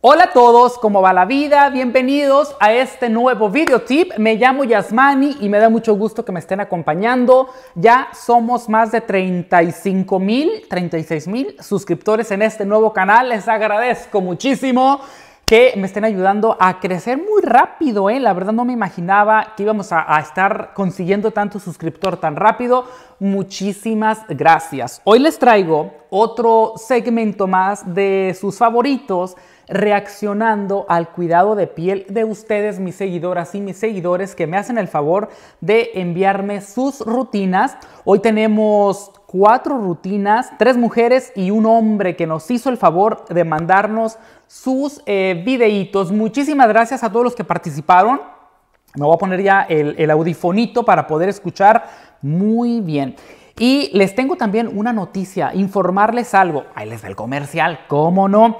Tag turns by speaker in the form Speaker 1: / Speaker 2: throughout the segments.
Speaker 1: Hola a todos, ¿cómo va la vida? Bienvenidos a este nuevo video tip. Me llamo Yasmani y me da mucho gusto que me estén acompañando. Ya somos más de 35 mil, 36 mil suscriptores en este nuevo canal. Les agradezco muchísimo que me estén ayudando a crecer muy rápido. ¿eh? La verdad no me imaginaba que íbamos a, a estar consiguiendo tanto suscriptor tan rápido. Muchísimas gracias. Hoy les traigo otro segmento más de sus favoritos reaccionando al cuidado de piel de ustedes, mis seguidoras y mis seguidores que me hacen el favor de enviarme sus rutinas. Hoy tenemos cuatro rutinas, tres mujeres y un hombre que nos hizo el favor de mandarnos sus eh, videitos. Muchísimas gracias a todos los que participaron. Me voy a poner ya el, el audifonito para poder escuchar muy bien. Y les tengo también una noticia, informarles algo. Ahí les da el comercial, ¿cómo no?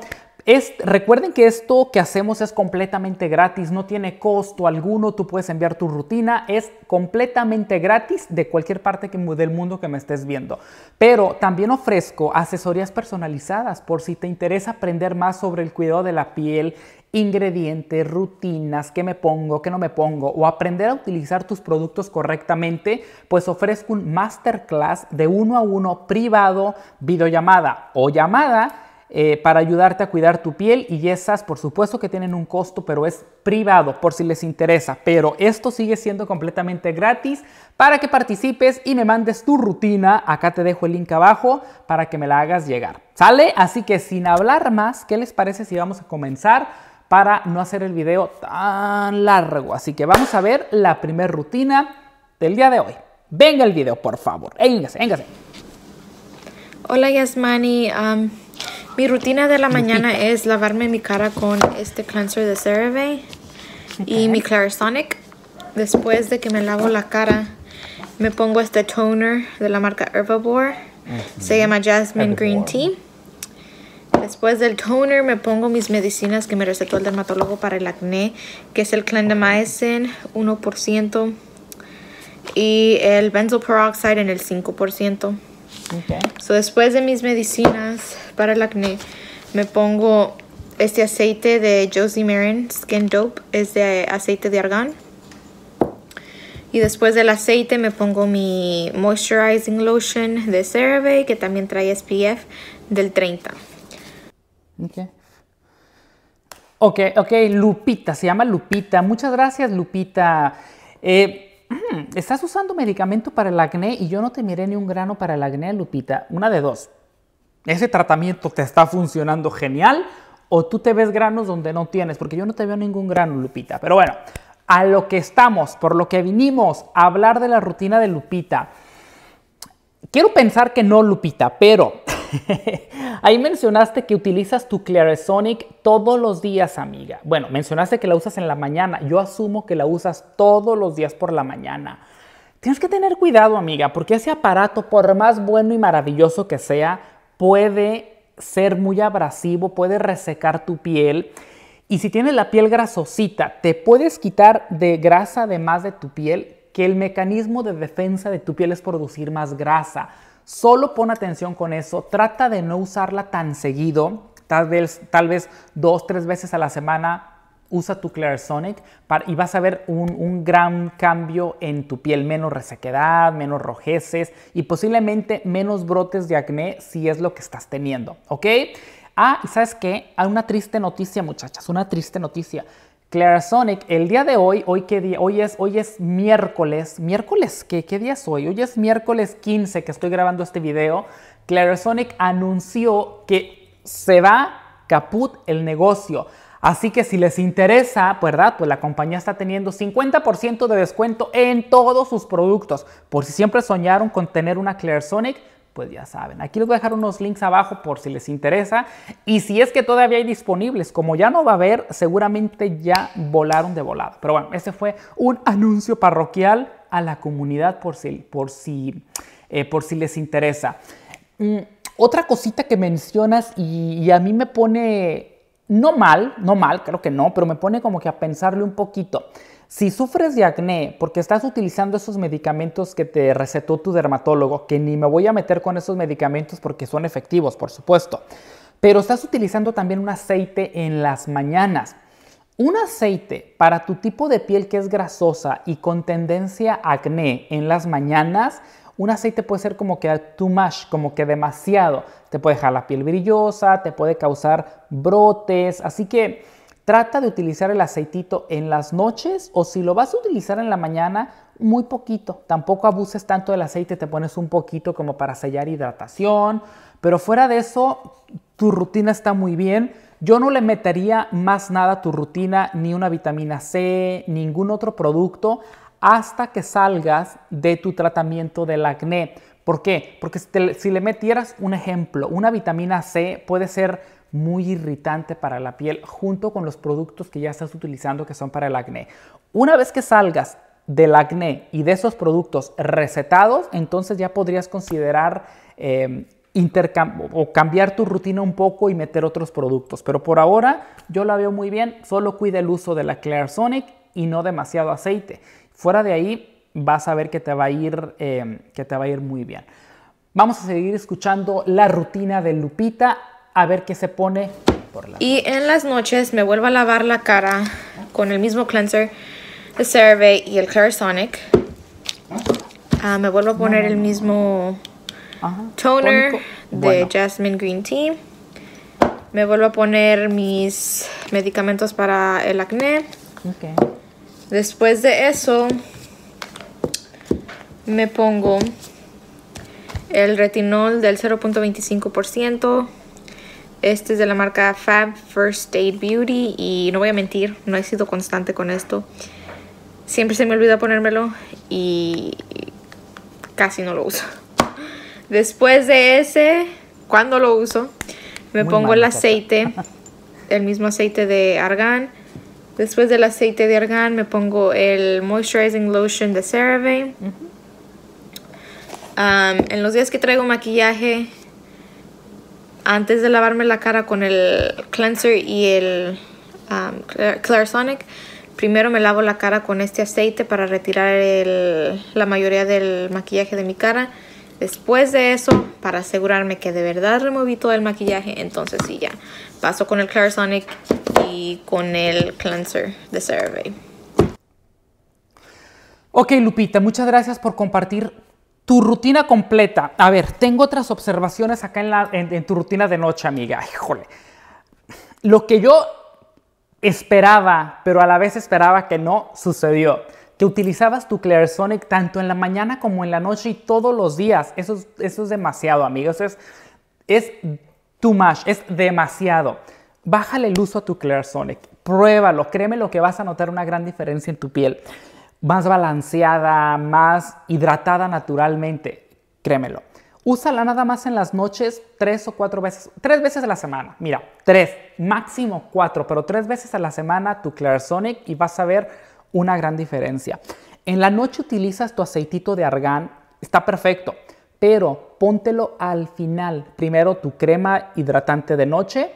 Speaker 1: recuerden que esto que hacemos es completamente gratis, no tiene costo alguno, tú puedes enviar tu rutina, es completamente gratis de cualquier parte que, del mundo que me estés viendo. Pero también ofrezco asesorías personalizadas por si te interesa aprender más sobre el cuidado de la piel, ingredientes, rutinas, qué me pongo, qué no me pongo, o aprender a utilizar tus productos correctamente, pues ofrezco un masterclass de uno a uno privado, videollamada o llamada eh, para ayudarte a cuidar tu piel y esas por supuesto que tienen un costo, pero es privado por si les interesa. Pero esto sigue siendo completamente gratis para que participes y me mandes tu rutina. Acá te dejo el link abajo para que me la hagas llegar. ¿Sale? Así que sin hablar más, ¿qué les parece si vamos a comenzar? para no hacer el video tan largo. Así que vamos a ver la primer rutina del día de hoy. Venga el video, por favor. Véngase, véngase.
Speaker 2: Hola Yasmani. Mi rutina de la mañana es lavarme mi cara con este cleanser de CeraVe y mi Clarisonic. Después de que me lavo la cara, me pongo este toner de la marca Herbivore. Se llama Jasmine Green Tea. Después del toner me pongo mis medicinas que me recetó el dermatólogo para el acné, que es el Clindamycin 1% y el Benzoyl Peroxide en el 5%. Okay. So, después de mis medicinas para el acné, me pongo este aceite de Josie Marin Skin Dope. Es de aceite de argán. Y después del aceite me pongo mi Moisturizing Lotion de CeraVe, que también trae SPF del 30.
Speaker 1: Okay. ok, ok, Lupita, se llama Lupita. Muchas gracias, Lupita. Eh, Mm, estás usando medicamento para el acné y yo no te miré ni un grano para el acné, Lupita. Una de dos. Ese tratamiento te está funcionando genial o tú te ves granos donde no tienes, porque yo no te veo ningún grano, Lupita. Pero bueno, a lo que estamos, por lo que vinimos a hablar de la rutina de Lupita. Quiero pensar que no, Lupita, pero Ahí mencionaste que utilizas tu Clarisonic todos los días, amiga. Bueno, mencionaste que la usas en la mañana. Yo asumo que la usas todos los días por la mañana. Tienes que tener cuidado, amiga, porque ese aparato, por más bueno y maravilloso que sea, puede ser muy abrasivo, puede resecar tu piel. Y si tienes la piel grasosita, te puedes quitar de grasa además de tu piel, que el mecanismo de defensa de tu piel es producir más grasa. Solo pon atención con eso, trata de no usarla tan seguido, tal vez, dos, tres veces a la semana, usa tu Clarisonic y vas a ver un, gran cambio en tu piel, menos resequedad, menos rojeces y posiblemente menos brotes de acné si es lo que estás teniendo, ¿ok? Ah, sabes qué, hay ah, una triste noticia muchachas, una triste noticia. Clarisonic, el día de hoy, hoy qué día, hoy es, hoy es miércoles, miércoles qué, qué día es hoy, hoy es miércoles 15 que estoy grabando este video, Clarisonic anunció que se va caput el negocio. Así que si les interesa, pues, ¿verdad? Pues la compañía está teniendo 50% de descuento en todos sus productos. Por si siempre soñaron con tener una Clarisonic, pues ya saben. Aquí les voy a dejar unos links abajo por si les interesa. Y si es que todavía hay disponibles, como ya no va a haber, seguramente ya volaron de volado. Pero bueno, ese fue un anuncio parroquial a la comunidad por si, por si, eh, por si les interesa. Mm, otra cosita que mencionas y, y a mí me pone, no mal, no mal, creo que no, pero me pone como que a pensarle un poquito. Si sufres de acné porque estás utilizando esos medicamentos que te recetó tu dermatólogo, que ni me voy a meter con esos medicamentos porque son efectivos, por supuesto, pero estás utilizando también un aceite en las mañanas. Un aceite para tu tipo de piel que es grasosa y con tendencia a acné en las mañanas, un aceite puede ser como que too much, como que demasiado. Te puede dejar la piel brillosa, te puede causar brotes, así que Trata de utilizar el aceitito en las noches o si lo vas a utilizar en la mañana, muy poquito. Tampoco abuses tanto del aceite, te pones un poquito como para sellar hidratación. Pero fuera de eso, tu rutina está muy bien. Yo no le metería más nada a tu rutina, ni una vitamina C, ningún otro producto, hasta que salgas de tu tratamiento del acné. ¿Por qué? Porque si, si le metieras un ejemplo, una vitamina C puede ser muy irritante para la piel junto con los productos que ya estás utilizando que son para el acné. Una vez que salgas del acné y de esos productos recetados, entonces ya podrías considerar em, intercambio o cambiar tu rutina un poco y meter otros productos. Pero por ahora yo la veo muy bien, solo cuida el uso de la Clarisonic y no demasiado aceite. Fuera de ahí vas a ver que te va a ir, em, que te va a ir muy bien. Vamos a seguir escuchando la rutina de Lupita a ver qué se pone Y en las noches
Speaker 2: me vuelvo a lavar la cara con el mismo cleanser de CeraVe y el Clarisonic. Ah, me vuelvo a poner el mismo toner de Jasmine Green Tea. Me vuelvo a poner mis medicamentos para el acné. Después de eso, me pongo el retinol del 0.25%. Este es de la marca Fab First Aid Beauty y no voy a mentir, no he sido constante con esto. Siempre se me olvida ponérmelo y casi no lo uso. Después de ese, cuando lo uso, me pongo el aceite, el mismo aceite de Argan Después del aceite de Argan me pongo el moisturizing lotion de CeraVe. en los días que traigo maquillaje antes de lavarme la cara con el cleanser y el um, Clarisonic, primero me lavo la cara con este aceite para retirar la mayoría del maquillaje de mi cara. Después de eso, para asegurarme que de verdad removí todo el maquillaje, entonces sí ya. Paso con el Clarisonic y con el cleanser de CeraVe.
Speaker 1: Ok, Lupita, muchas gracias por compartir tu rutina completa. A ver, tengo otras observaciones acá en, en, tu rutina de noche, amiga. Híjole. Lo que yo esperaba, pero a la vez esperaba que no, sucedió. Que utilizabas tu Clarisonic tanto en la mañana como en la noche y todos los días. Eso es, eso es demasiado, amigos. Es, es too much, es demasiado. Bájale el uso a tu Clarisonic. Pruébalo, créeme lo que vas a notar una gran diferencia en tu piel más balanceada, más hidratada naturalmente. Créemelo. Úsala nada más en las noches tres o cuatro veces, tres veces a la semana. Mira, tres, máximo cuatro, pero tres veces a la semana tu Clarisonic y vas a ver una gran diferencia. En la noche utilizas tu aceitito de argán, está perfecto, pero póntelo al final. Primero tu crema hidratante de noche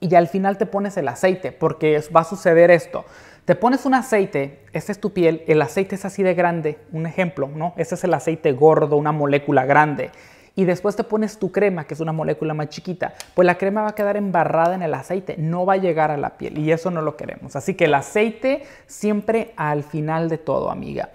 Speaker 1: y al final te pones el aceite, porque va a suceder esto. Te pones un aceite, esta es tu piel, el aceite es así de grande, un ejemplo, ¿no? Este es el aceite gordo, una molécula grande. Y después te pones tu crema, que es una molécula más chiquita, pues la crema va a quedar embarrada en el aceite, no va a llegar a la piel y eso no lo queremos. Así que el aceite siempre al final de todo, amiga.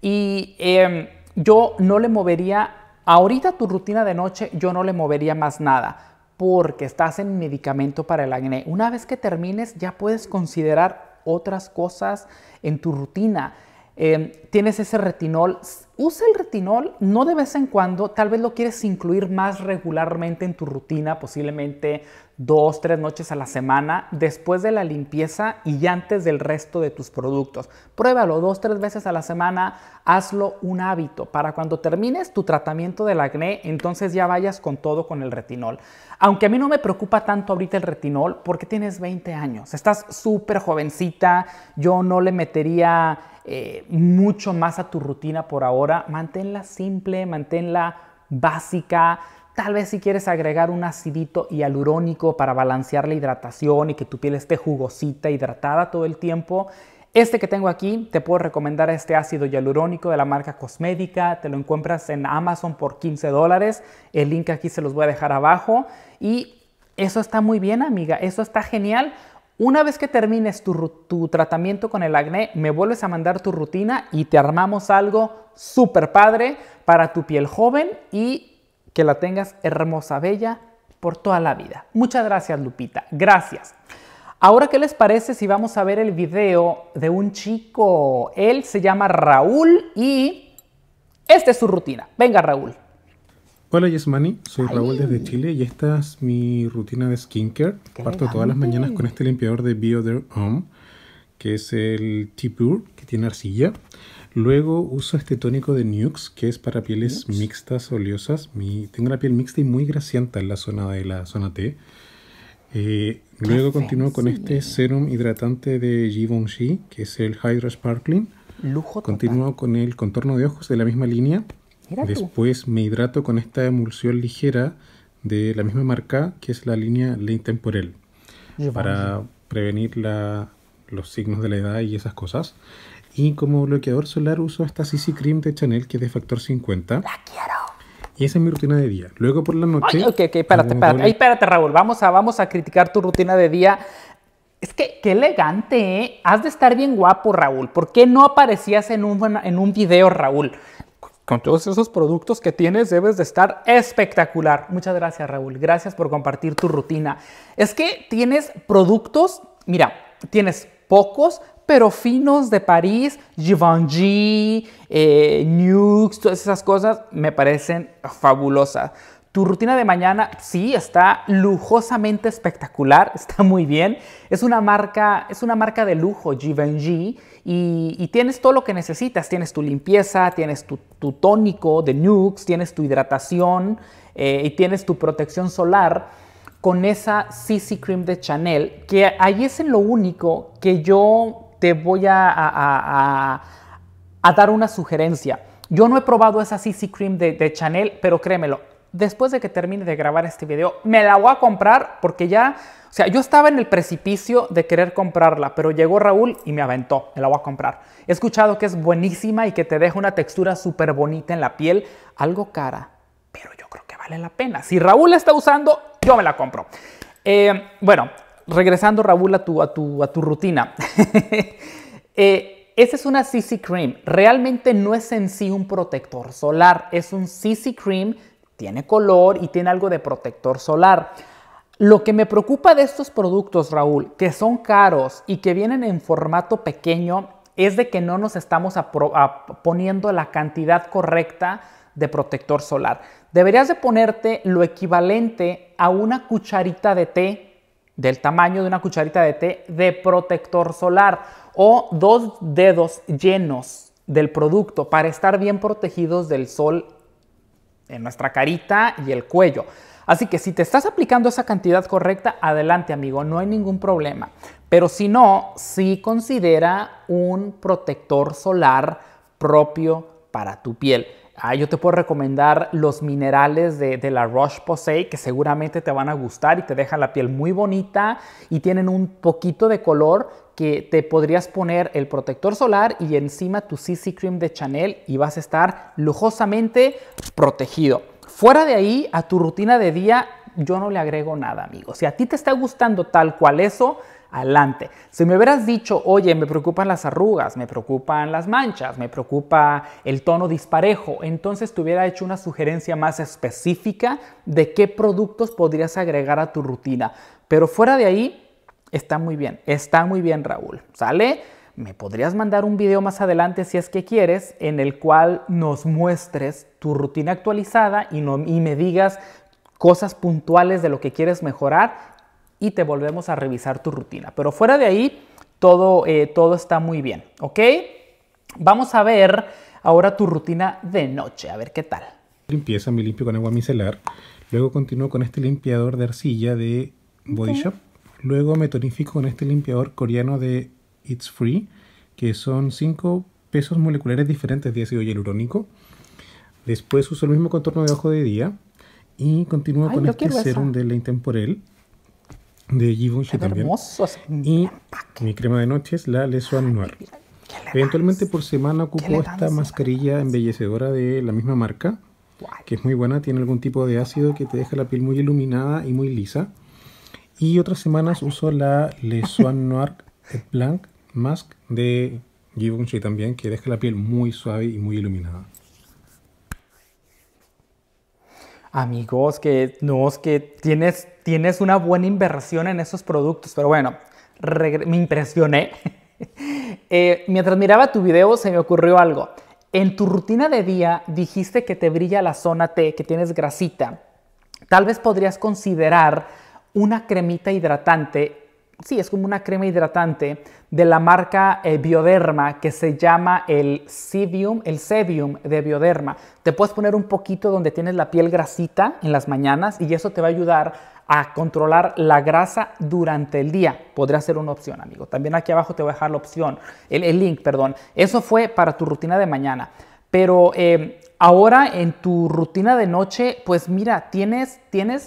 Speaker 1: Y em, yo no le movería, ahorita tu rutina de noche, yo no le movería más nada porque estás en medicamento para el acné. Una vez que termines, ya puedes considerar otras cosas en tu rutina. Em, tienes ese retinol, usa el retinol no de vez en cuando, tal vez lo quieres incluir más regularmente en tu rutina, posiblemente dos, tres noches a la semana después de la limpieza y antes del resto de tus productos. Pruébalo dos, tres veces a la semana, hazlo un hábito para cuando termines tu tratamiento del acné, entonces ya vayas con todo con el retinol. Aunque a mí no me preocupa tanto ahorita el retinol porque tienes 20 años, estás súper jovencita, yo no le metería eh, mucho más a tu rutina por ahora, manténla simple, manténla básica Tal vez si quieres agregar un acidito hialurónico para balancear la hidratación y que tu piel esté jugosita, hidratada todo el tiempo. Este que tengo aquí, te puedo recomendar este ácido hialurónico de la marca Cosmética. Te lo encuentras en Amazon por 15 dólares. El link aquí se los voy a dejar abajo. Y eso está muy bien, amiga. Eso está genial. Una vez que termines tu, tu, tratamiento con el acné, me vuelves a mandar tu rutina y te armamos algo súper padre para tu piel joven y que la tengas hermosa, bella por toda la vida. Muchas gracias, Lupita. Gracias. Ahora, ¿qué les parece si vamos a ver el video de un chico? Él se llama Raúl y esta es su rutina. Venga, Raúl.
Speaker 3: Hola yesmani soy Raúl desde Chile y esta es mi rutina de skincare. Qué todas las mañanas con este limpiador de Home, que es el t que tiene arcilla. Luego uso este tónico de Nuxe, que es para pieles mixtas, oleosas. tengo una piel mixta y muy grasienta en la zona de la zona T. Eh, luego continúo con este serum hidratante de Givenchy, que es el Hydra Sparkling. Lujo Continúo con el contorno de ojos de la misma línea. Después me hidrato con esta emulsión ligera de la misma marca, que es la línea Lane Temporel, para prevenir los signos de la edad y esas cosas. Y como bloqueador solar uso esta CC Cream de Chanel, que es de factor 50. ¡La quiero! Y esa es mi rutina de día. Luego por la noche... ok, ok, espérate, espérate.
Speaker 1: espérate, Raúl. Vamos a, vamos a criticar tu rutina de día. Es que qué elegante, ¿eh? Has de estar bien guapo, Raúl. ¿Por qué no aparecías en un, en un video, Raúl? con todos esos productos que tienes debes de estar espectacular. Muchas gracias Raúl, gracias por compartir tu rutina. Es que tienes productos, mira, tienes pocos, pero finos de París, Givenchy, eh, Nukes, todas esas cosas me parecen fabulosas. Tu rutina de mañana, sí, está lujosamente espectacular, está muy bien. Es una marca, es una marca de lujo, Givenchy, y, y tienes todo lo que necesitas. Tienes tu limpieza, tienes tu, tónico de Nukes, tienes tu hidratación eh, y tienes tu protección solar con esa CC Cream de Chanel, que ahí es en lo único que yo te voy a, dar una sugerencia. Yo no he probado esa CC Cream de, Chanel, pero créemelo, después de que termine de grabar este video, me la voy a comprar porque ya, o sea, yo estaba en el precipicio de querer comprarla, pero llegó Raúl y me aventó, me la voy a comprar. He escuchado que es buenísima y que te deja una textura súper bonita en la piel, algo cara, pero yo creo que vale la pena. Si Raúl la está usando, yo me la compro. Eh, bueno, regresando, Raúl, a tu, rutina. Eh, esa es una CC Cream. Realmente no es en sí un protector solar. Es un CC Cream, tiene color y tiene algo de protector solar. Lo que me preocupa de estos productos, Raúl, que son caros y que vienen en formato pequeño, es de que no nos estamos poniendo la cantidad correcta de protector solar. Deberías de ponerte lo equivalente a una cucharita de té del tamaño de una cucharita de té de protector solar o dos dedos llenos del producto para estar bien protegidos del sol en nuestra carita y el cuello. Así que si te estás aplicando esa cantidad correcta, adelante amigo, no hay ningún problema. Pero si no, sí considera un protector solar propio para tu piel. Ah, yo te puedo recomendar los minerales de, la Roche Posay que seguramente te van a gustar y te dejan la piel muy bonita y tienen un poquito de color que te podrías poner el protector solar y encima tu CC Cream de Chanel y vas a estar lujosamente protegido. Fuera de ahí, a tu rutina de día yo no le agrego nada, amigo. Si a ti te está gustando tal cual eso, adelante. Si me hubieras dicho, oye, me preocupan las arrugas, me preocupan las manchas, me preocupa el tono disparejo, entonces te hubiera hecho una sugerencia más específica de qué productos podrías agregar a tu rutina. Pero fuera de ahí, está muy bien, está muy bien Raúl, ¿sale? Me podrías mandar un video más adelante si es que quieres, en el cual nos muestres tu rutina actualizada y, y me digas cosas puntuales de lo que quieres mejorar y te volvemos a revisar tu rutina. Pero fuera de ahí, todo, eh, todo está muy bien, ¿ok? Vamos a ver ahora tu rutina de noche, a ver qué
Speaker 3: tal. Limpieza, me limpio con agua micelar. Luego continúo con este limpiador de arcilla de Body Shop. Luego me tonifico con este limpiador coreano de It's Free, que son 5 pesos moleculares diferentes de ácido hialurónico. Después uso el mismo contorno de ojo de día y continúo con este serum de la Intemporel de Givenchy también. Y mi crema de noche es la Soin Noir. Eventualmente por semana ocupo esta mascarilla embellecedora de la misma marca, que es muy buena, tiene algún tipo de ácido que te deja la piel muy iluminada y muy lisa. Y otras semanas uso la Le Soin Noir Blanc Mask de Givenchy también, que deja la piel muy suave y muy iluminada.
Speaker 1: Amigos, que no, que tienes tienes una buena inversión en esos productos. Pero bueno, me impresioné. Eh, mientras miraba tu video se me ocurrió algo. En tu rutina de día dijiste que te brilla la zona T, que tienes grasita. Tal vez podrías considerar una cremita hidratante sí, es como una crema hidratante de la marca eh, Bioderma que se llama el Sebium, el de Bioderma. Te puedes poner un poquito donde tienes la piel grasita en las mañanas y eso te va a ayudar a controlar la grasa durante el día. Podría ser una opción, amigo. También aquí abajo te voy a dejar la opción, el, link, perdón. Eso fue para tu rutina de mañana. Pero eh, ahora en tu rutina de noche, pues mira, tienes,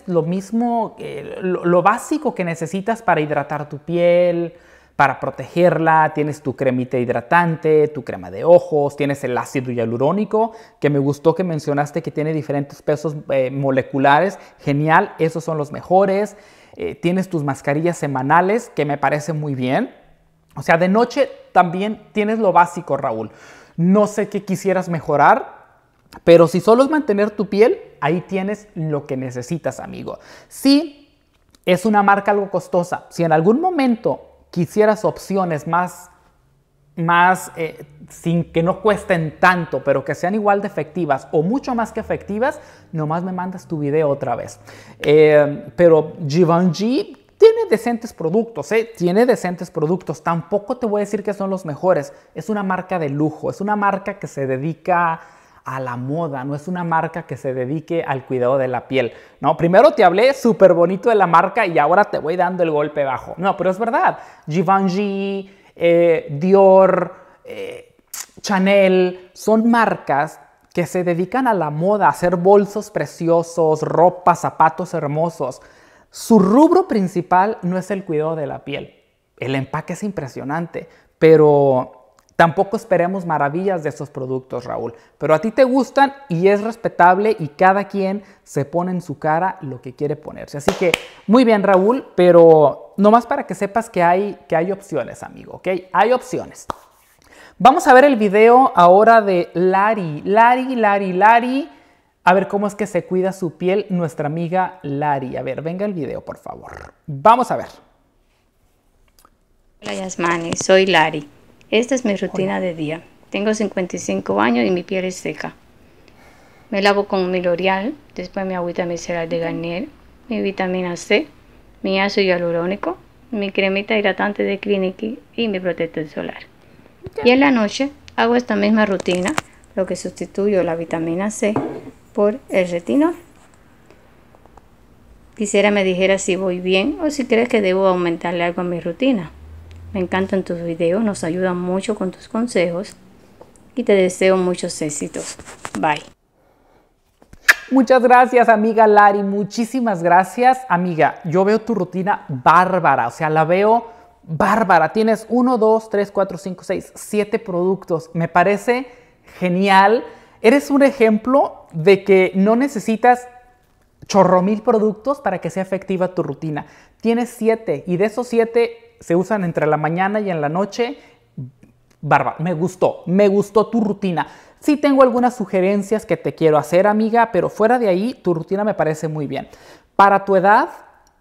Speaker 1: lo mismo, eh, lo, básico que necesitas para hidratar tu piel, para protegerla, tienes tu cremita hidratante, tu crema de ojos, tienes el ácido hialurónico, que me gustó que mencionaste que tiene diferentes pesos eh, moleculares, genial, esos son los mejores, eh, tienes tus mascarillas semanales, que me parece muy bien. O sea, de noche también tienes lo básico, Raúl. No sé qué quisieras mejorar, pero si solo es mantener tu piel, ahí tienes lo que necesitas, amigo. Si es una marca algo costosa, si en algún momento quisieras opciones más más eh, sin que no cuesten tanto, pero que sean igual de efectivas o mucho más que efectivas, nomás me mandas tu video otra vez. Eh, pero Givenchy tiene decentes productos, ¿eh? tiene decentes productos. Tampoco te voy a decir que son los mejores. Es una marca de lujo, es una marca que se dedica a la moda, no es una marca que se dedique al cuidado de la piel. No, primero te hablé súper bonito de la marca y ahora te voy dando el golpe bajo. No, pero es verdad. Givenchy, eh, Dior, eh, Chanel, son marcas que se dedican a la moda, a hacer bolsos preciosos, ropa, zapatos hermosos. Su rubro principal no es el cuidado de la piel. El empaque es impresionante, pero Tampoco esperemos maravillas de esos productos, Raúl, pero a ti te gustan y es respetable y cada quien se pone en su cara lo que quiere ponerse. Así que muy bien, Raúl, pero nomás para que sepas que hay, que hay opciones, amigo, ¿ok? Hay opciones. Vamos a ver el video ahora de Lari. Lari, Lari, Lari. A ver cómo es que se cuida su piel nuestra amiga Lari. A ver, venga el video, por favor. Vamos a ver. Hola, Yasmani. Soy Lari. Esta es mi rutina de día. Tengo 55
Speaker 2: años y mi piel es seca. Me lavo con mi L'Oreal, después mi agüita micelar de Garnier, mi vitamina C, mi ácido hialurónico, mi cremita hidratante de Clinique y mi protector solar. Y en la noche hago esta misma rutina, lo que sustituyo la vitamina C por el retinol. Quisiera me dijera si voy bien o si crees que debo aumentarle algo a mi rutina. Me encantan tus videos, nos ayudan mucho con tus consejos y te deseo
Speaker 1: muchos éxitos. Bye. Muchas gracias, amiga Lari. Muchísimas gracias, amiga. Yo veo tu rutina bárbara, o sea, la veo bárbara. Tienes 1, 2, 3, 4, 5, 6, 7 productos. Me parece genial. Eres un ejemplo de que no necesitas chorro mil productos para que sea efectiva tu rutina. Tienes 7 y de esos 7 se usan entre la mañana y en la noche. Barba, me gustó, me gustó tu rutina. Sí tengo algunas sugerencias que te quiero hacer, amiga, pero fuera de ahí, tu rutina me parece muy bien. Para tu edad,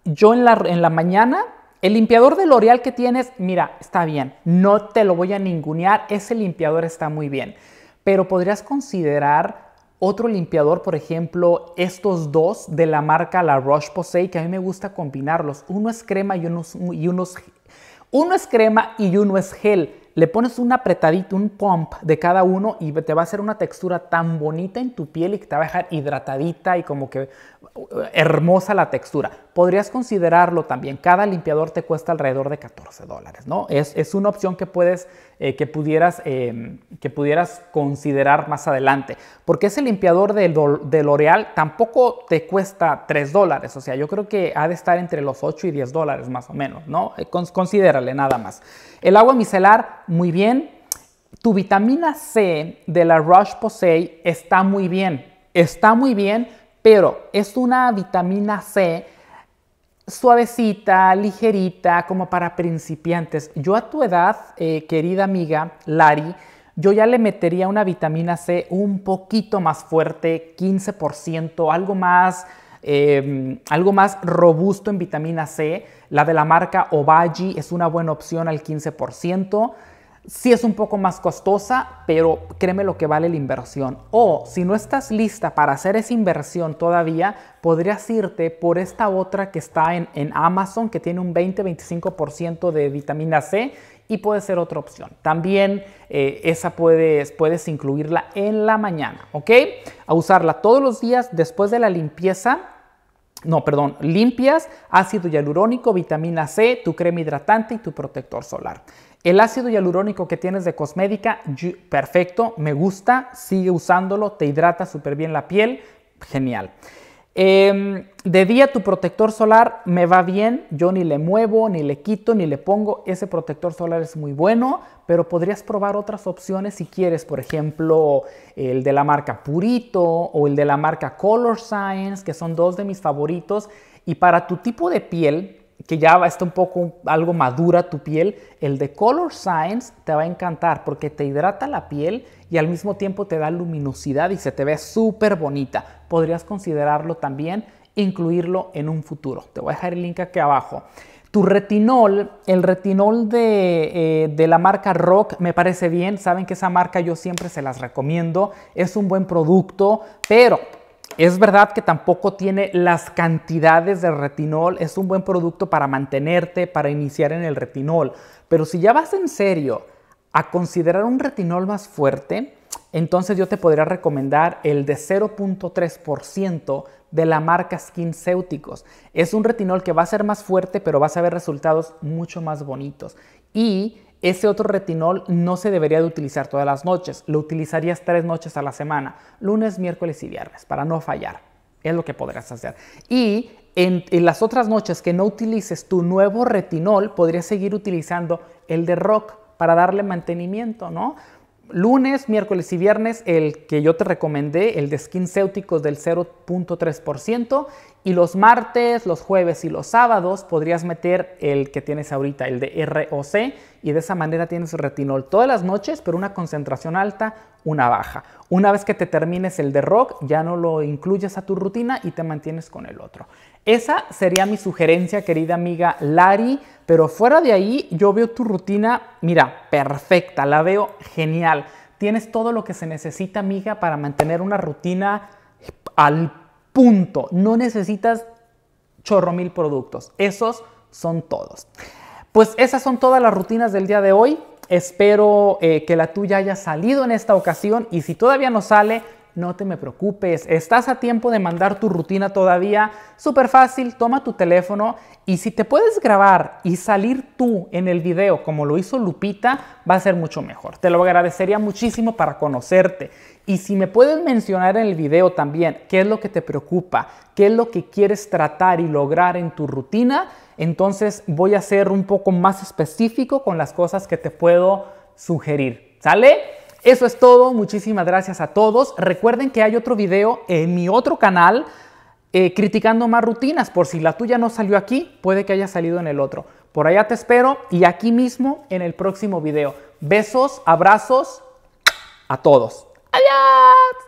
Speaker 1: yo en la, en la mañana, el limpiador de L'Oreal que tienes, mira, está bien, no te lo voy a ningunear, ese limpiador está muy bien, pero podrías considerar otro limpiador, por ejemplo, estos dos de la marca La Roche-Posay, que a mí me gusta combinarlos. Uno es crema y unos y uno es crema y uno es gel. Le pones un apretadito, un pump de cada uno y te va a hacer una textura tan bonita en tu piel y que te va a dejar hidratadita y como que uh, hermosa la textura podrías considerarlo también. Cada limpiador te cuesta alrededor de 14 dólares, ¿no? Es, una opción que puedes, eh, que, pudieras, em, que pudieras considerar más adelante. Porque ese limpiador de, L'Oreal tampoco te cuesta 3 dólares. O sea, yo creo que ha de estar entre los 8 y 10 dólares más o menos, ¿no? Eh, considérale nada más. El agua micelar, muy bien. Tu vitamina C de la Roche Posay está muy bien. Está muy bien, pero es una vitamina C suavecita, ligerita, como para principiantes. Yo a tu edad, eh, querida amiga Lari, yo ya le metería una vitamina C un poquito más fuerte, 15%, algo más, em, algo más robusto en vitamina C. La de la marca Obagi es una buena opción al 15%. Si es un poco más costosa, pero créeme lo que vale la inversión. O si no estás lista para hacer esa inversión todavía, podrías irte por esta otra que está en, Amazon, que tiene un 20-25% de vitamina C y puede ser otra opción. También eh, esa puedes, puedes incluirla en la mañana, ¿ok? A usarla todos los días después de la limpieza no, perdón, limpias, ácido hialurónico, vitamina C, tu crema hidratante y tu protector solar. El ácido hialurónico que tienes de Cosmética, perfecto, me gusta, sigue usándolo, te hidrata súper bien la piel, genial. Em, de día tu protector solar me va bien, yo ni le muevo, ni le quito, ni le pongo, ese protector solar es muy bueno, pero podrías probar otras opciones si quieres, por ejemplo, el de la marca Purito o el de la marca Color Science, que son dos de mis favoritos, y para tu tipo de piel, que ya está un poco algo madura tu piel, el de Color Science te va a encantar porque te hidrata la piel y al mismo tiempo te da luminosidad y se te ve súper bonita. Podrías considerarlo también, incluirlo en un futuro. Te voy a dejar el link aquí abajo. Tu retinol, el retinol de, eh, de, la marca Rock me parece bien. Saben que esa marca yo siempre se las recomiendo. Es un buen producto, pero es verdad que tampoco tiene las cantidades de retinol, es un buen producto para mantenerte, para iniciar en el retinol, pero si ya vas en serio a considerar un retinol más fuerte, entonces yo te podría recomendar el de 0.3% de la marca Céuticos. Es un retinol que va a ser más fuerte, pero vas a ver resultados mucho más bonitos. Y ese otro retinol no se debería de utilizar todas las noches, lo utilizarías tres noches a la semana, lunes, miércoles y viernes, para no fallar. Es lo que podrás hacer. Y en, las otras noches que no utilices tu nuevo retinol, podrías seguir utilizando el de rock para darle mantenimiento, ¿no? lunes, miércoles y viernes el que yo te recomendé, el de skin del 0.3% y los martes, los jueves y los sábados podrías meter el que tienes ahorita, el de ROC, y de esa manera tienes retinol todas las noches, pero una concentración alta, una baja. Una vez que te termines el de ROC, ya no lo incluyes a tu rutina y te mantienes con el otro. Esa sería mi sugerencia, querida amiga Lari, pero fuera de ahí yo veo tu rutina, mira, perfecta, la veo genial. Tienes todo lo que se necesita, amiga, para mantener una rutina al Punto. No necesitas chorro mil productos. Esos son todos. Pues esas son todas las rutinas del día de hoy. Espero eh, que la tuya haya salido en esta ocasión y si todavía no sale, no te me preocupes, estás a tiempo de mandar tu rutina todavía. Súper fácil, toma tu teléfono y si te puedes grabar y salir tú en el video como lo hizo Lupita, va a ser mucho mejor. Te lo agradecería muchísimo para conocerte. Y si me puedes mencionar en el video también qué es lo que te preocupa, qué es lo que quieres tratar y lograr en tu rutina, entonces voy a ser un poco más específico con las cosas que te puedo sugerir. ¿Sale? Eso es todo. Muchísimas gracias a todos. Recuerden que hay otro video en mi otro canal eh, criticando más rutinas. Por si la tuya no salió aquí, puede que haya salido en el otro. Por allá te espero y aquí mismo en el próximo video. Besos, abrazos a todos. Adiós.